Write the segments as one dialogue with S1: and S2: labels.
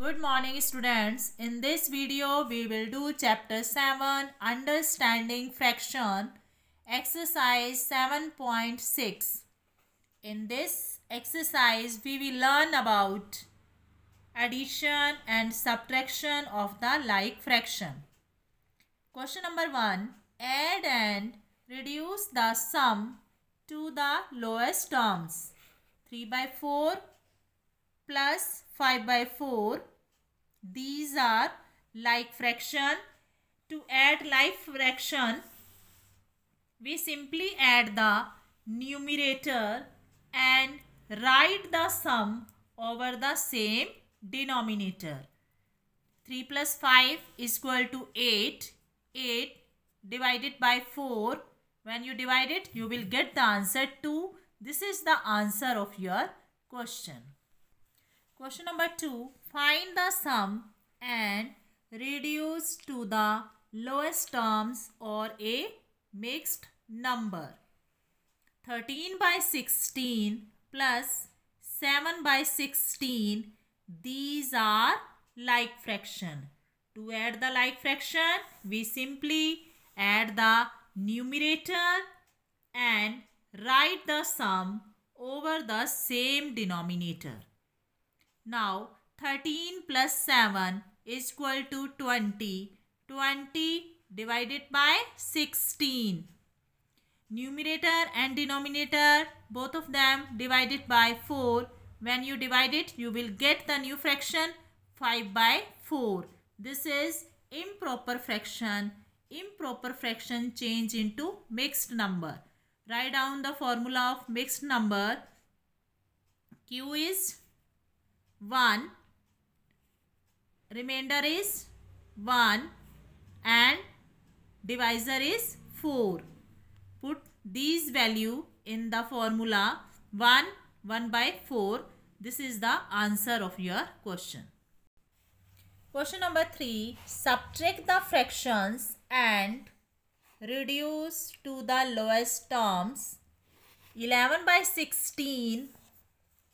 S1: Good morning students. In this video we will do chapter 7 understanding fraction exercise 7.6. In this exercise we will learn about addition and subtraction of the like fraction. Question number 1. Add and reduce the sum to the lowest terms. 3 by 4 plus 5 by 4. These are like fraction. To add like fraction, we simply add the numerator and write the sum over the same denominator. 3 plus 5 is equal to 8. 8 divided by 4. When you divide it, you will get the answer 2. This is the answer of your question. Question number 2. Find the sum and reduce to the lowest terms or a mixed number. 13 by 16 plus 7 by 16. These are like fraction. To add the like fraction, we simply add the numerator and write the sum over the same denominator. Now 13 plus 7 is equal to 20. 20 divided by 16. Numerator and denominator both of them divided by 4. When you divide it you will get the new fraction 5 by 4. This is improper fraction. Improper fraction change into mixed number. Write down the formula of mixed number. Q is 1 remainder is 1 and divisor is 4 put these value in the formula 1 1 by 4 this is the answer of your question question number 3 subtract the fractions and reduce to the lowest terms 11 by 16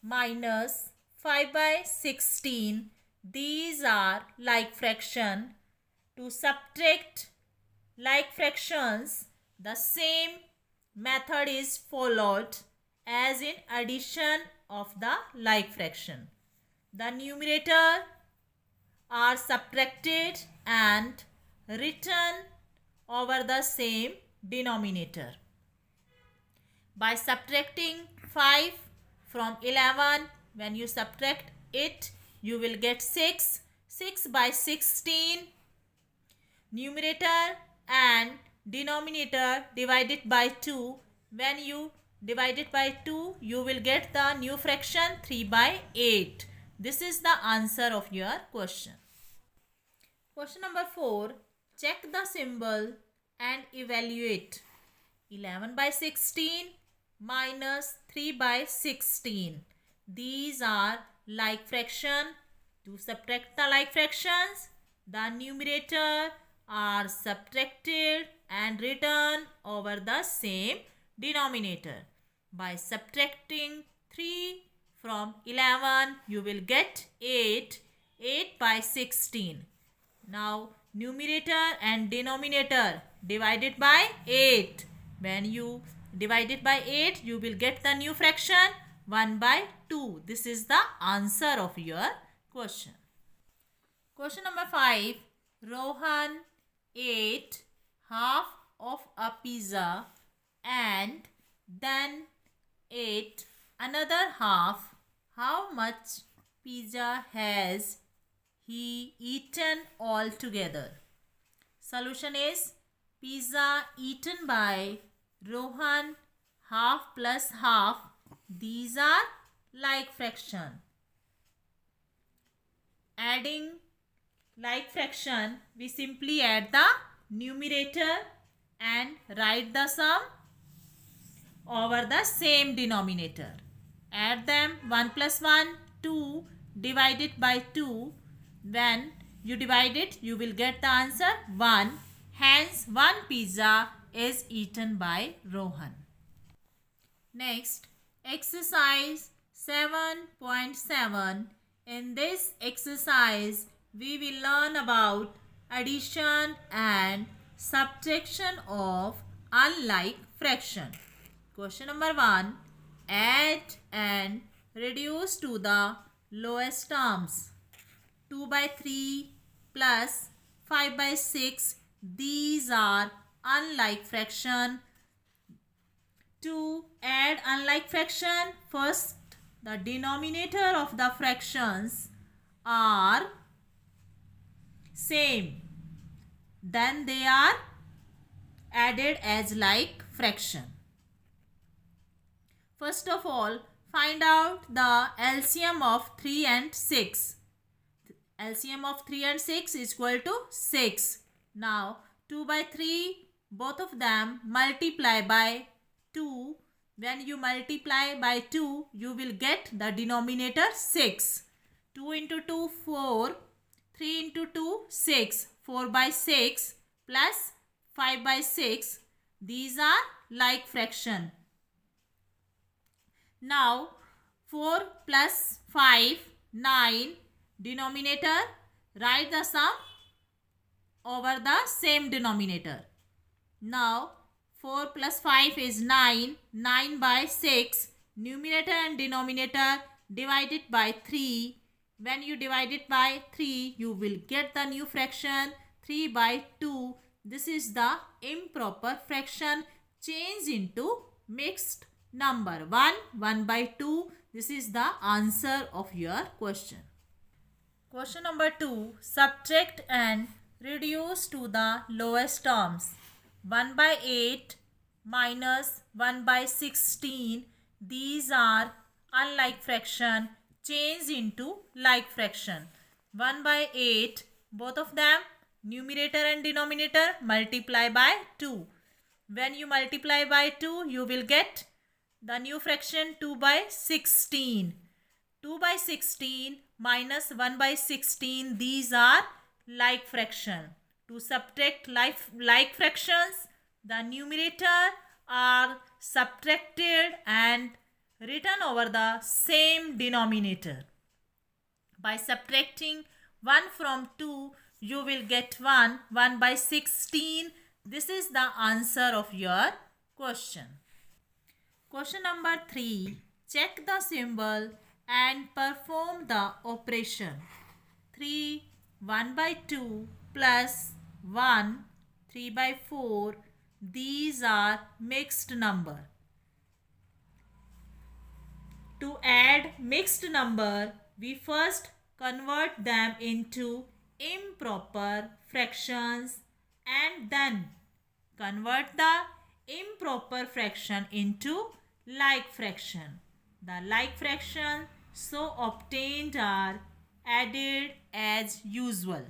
S1: minus 5 by 16. These are like fraction. To subtract like fractions, the same method is followed as in addition of the like fraction. The numerator are subtracted and written over the same denominator. By subtracting 5 from 11, when you subtract it, you will get 6. 6 by 16. Numerator and denominator divided by 2. When you divide it by 2, you will get the new fraction 3 by 8. This is the answer of your question. Question number 4. Check the symbol and evaluate. 11 by 16 minus 3 by 16. These are like fraction. To subtract the like fractions, the numerator are subtracted and written over the same denominator. By subtracting 3 from 11, you will get 8, 8 by 16. Now, numerator and denominator divided by 8. When you divide it by 8, you will get the new fraction 1 by 2. This is the answer of your question. Question number 5. Rohan ate half of a pizza and then ate another half. How much pizza has he eaten all together? Solution is pizza eaten by Rohan half plus half these are like fraction. Adding like fraction, we simply add the numerator and write the sum over the same denominator. Add them 1 plus 1, 2 divided by 2. When you divide it, you will get the answer 1. Hence, one pizza is eaten by Rohan. Next, Exercise 7.7. In this exercise, we will learn about addition and subtraction of unlike fraction. Question number 1. Add and reduce to the lowest terms. 2 by 3 plus 5 by 6. These are unlike fraction to add unlike fraction first the denominator of the fractions are same then they are added as like fraction first of all find out the LCM of 3 and 6 LCM of 3 and 6 is equal to 6 now 2 by 3 both of them multiply by 2 when you multiply by 2 you will get the denominator 6 2 into 2 4 3 into 2 6 4 by 6 plus 5 by 6 these are like fraction now 4 plus 5 9 denominator write the sum over the same denominator now 4 plus 5 is 9. 9 by 6. Numerator and denominator divided by 3. When you divide it by 3, you will get the new fraction 3 by 2. This is the improper fraction Change into mixed number 1, 1 by 2. This is the answer of your question. Question number 2. Subtract and reduce to the lowest terms. 1 by 8 minus 1 by 16 these are unlike fraction change into like fraction 1 by 8 both of them numerator and denominator multiply by 2 when you multiply by 2 you will get the new fraction 2 by 16 2 by 16 minus 1 by 16 these are like fraction to subtract like, like fractions, the numerator are subtracted and written over the same denominator. By subtracting 1 from 2, you will get 1. 1 by 16. This is the answer of your question. Question number 3. Check the symbol and perform the operation. 3, 1 by 2, plus 1, 3 by 4, these are mixed number. To add mixed number, we first convert them into improper fractions and then convert the improper fraction into like fraction. The like fraction so obtained are added as usual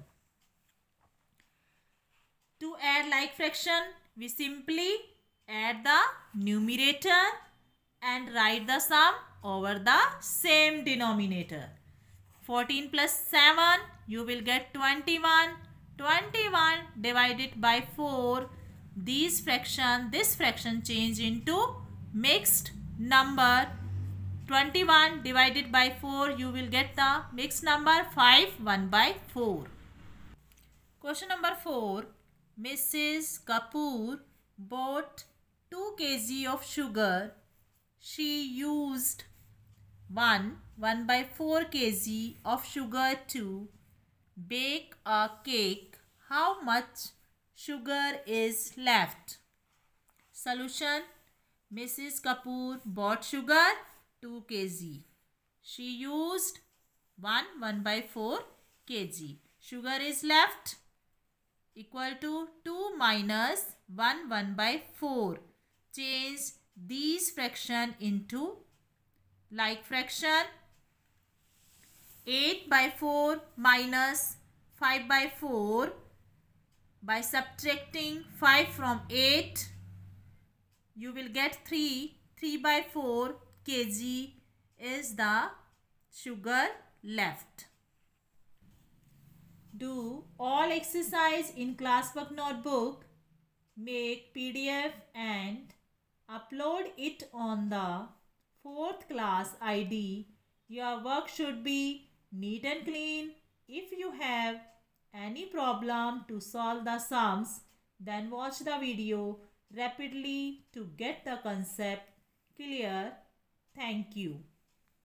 S1: add like fraction, we simply add the numerator and write the sum over the same denominator. 14 plus 7, you will get 21. 21 divided by 4, these fraction, this fraction change into mixed number. 21 divided by 4, you will get the mixed number 5, 1 by 4. Question number 4. Mrs. Kapoor bought 2 kg of sugar. She used 1 1 by 4 kg of sugar to bake a cake. How much sugar is left? Solution Mrs. Kapoor bought sugar 2 kg. She used 1 1 by 4 kg. Sugar is left equal to 2 minus 1 1 by 4. Change these fraction into like fraction 8 by 4 minus 5 by 4 by subtracting 5 from 8 you will get 3 3 by 4 kg is the sugar left do all exercise in classwork notebook, make PDF and upload it on the 4th class ID. Your work should be neat and clean. If you have any problem to solve the sums, then watch the video rapidly to get the concept clear. Thank you.